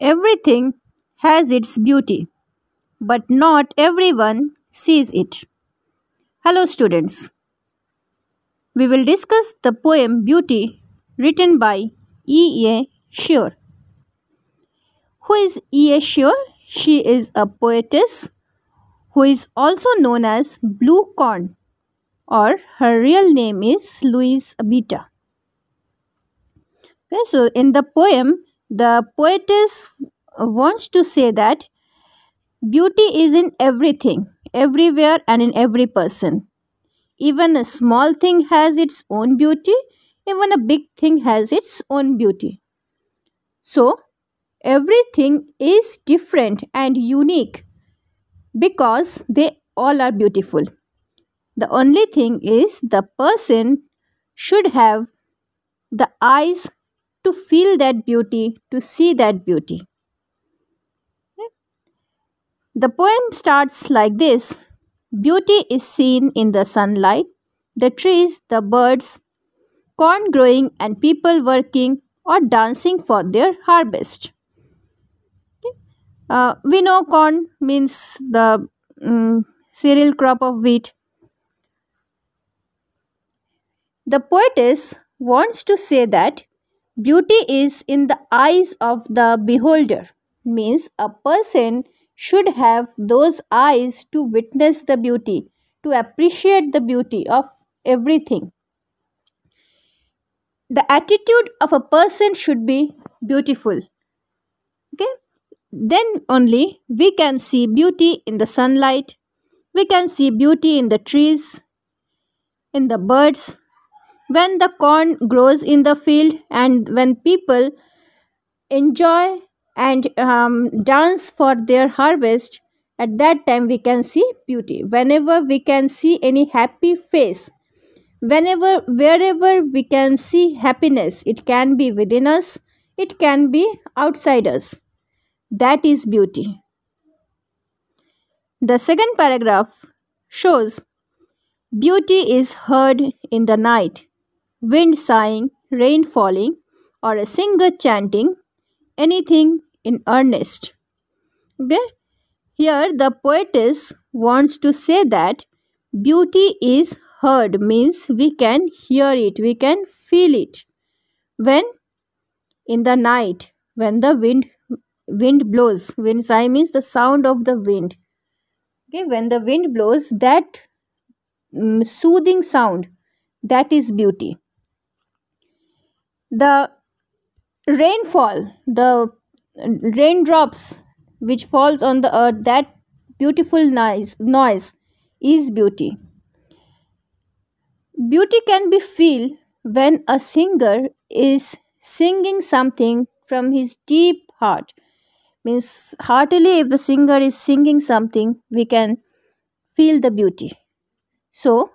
Everything has its beauty, but not everyone sees it. Hello, students. We will discuss the poem Beauty written by E. A. Shear. Who is E. A. Shear? She is a poetess who is also known as Blue Corn or her real name is Louise Abita. Okay, so in the poem, the poetess wants to say that beauty is in everything, everywhere, and in every person. Even a small thing has its own beauty, even a big thing has its own beauty. So, everything is different and unique because they all are beautiful. The only thing is the person should have the eyes to feel that beauty, to see that beauty. The poem starts like this Beauty is seen in the sunlight, the trees, the birds, corn growing, and people working or dancing for their harvest. Uh, we know corn means the um, cereal crop of wheat. The poetess wants to say that Beauty is in the eyes of the beholder, means a person should have those eyes to witness the beauty, to appreciate the beauty of everything. The attitude of a person should be beautiful. Okay? Then only we can see beauty in the sunlight, we can see beauty in the trees, in the birds, when the corn grows in the field and when people enjoy and um, dance for their harvest at that time we can see beauty whenever we can see any happy face whenever wherever we can see happiness it can be within us it can be outside us that is beauty the second paragraph shows beauty is heard in the night wind sighing, rain falling, or a singer chanting anything in earnest. Okay? Here the poetess wants to say that beauty is heard means we can hear it, we can feel it. When? In the night, when the wind wind blows. Wind sigh means the sound of the wind. Okay, when the wind blows, that um, soothing sound, that is beauty the rainfall, the raindrops which falls on the earth, that beautiful noise, noise is beauty. Beauty can be feel when a singer is singing something from his deep heart. Means heartily if a singer is singing something, we can feel the beauty. So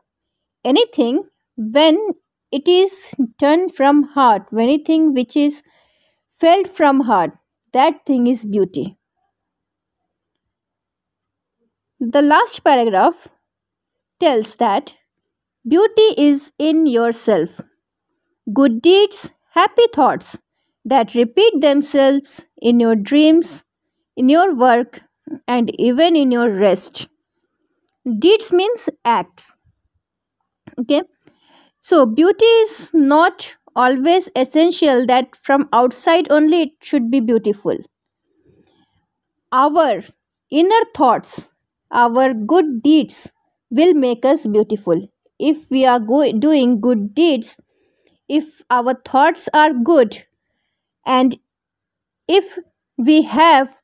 anything when it is done from heart. anything which is felt from heart, that thing is beauty. The last paragraph tells that beauty is in yourself. Good deeds, happy thoughts that repeat themselves in your dreams, in your work, and even in your rest. Deeds means acts. Okay. So beauty is not always essential that from outside only it should be beautiful. Our inner thoughts, our good deeds will make us beautiful. If we are go- doing good deeds, if our thoughts are good, and if we have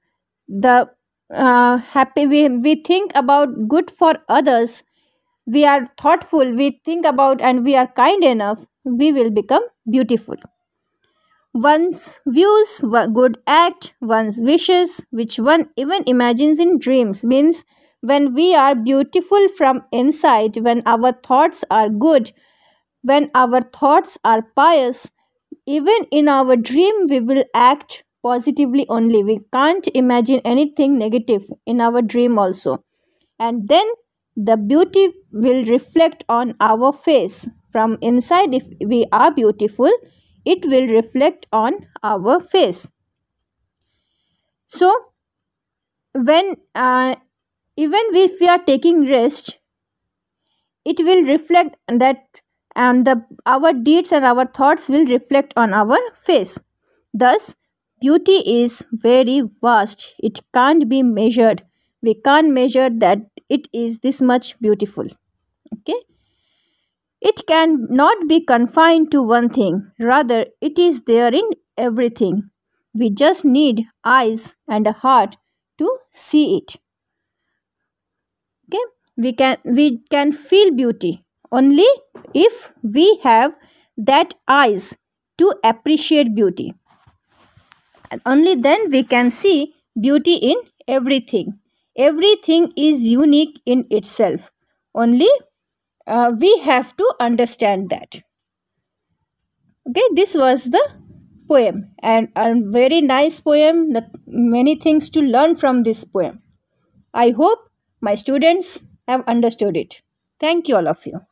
the uh, happy, we, we think about good for others, we are thoughtful, we think about, and we are kind enough, we will become beautiful. One's views, good act, one's wishes, which one even imagines in dreams, means when we are beautiful from inside, when our thoughts are good, when our thoughts are pious, even in our dream, we will act positively only. We can't imagine anything negative in our dream, also. And then the beauty will reflect on our face. From inside, if we are beautiful, it will reflect on our face. So, when uh, even if we are taking rest, it will reflect that and the our deeds and our thoughts will reflect on our face. Thus, beauty is very vast. It can't be measured we can't measure that it is this much beautiful okay it can not be confined to one thing rather it is there in everything we just need eyes and a heart to see it okay we can we can feel beauty only if we have that eyes to appreciate beauty and only then we can see beauty in everything Everything is unique in itself. Only uh, we have to understand that. Okay, this was the poem and a very nice poem. Many things to learn from this poem. I hope my students have understood it. Thank you all of you.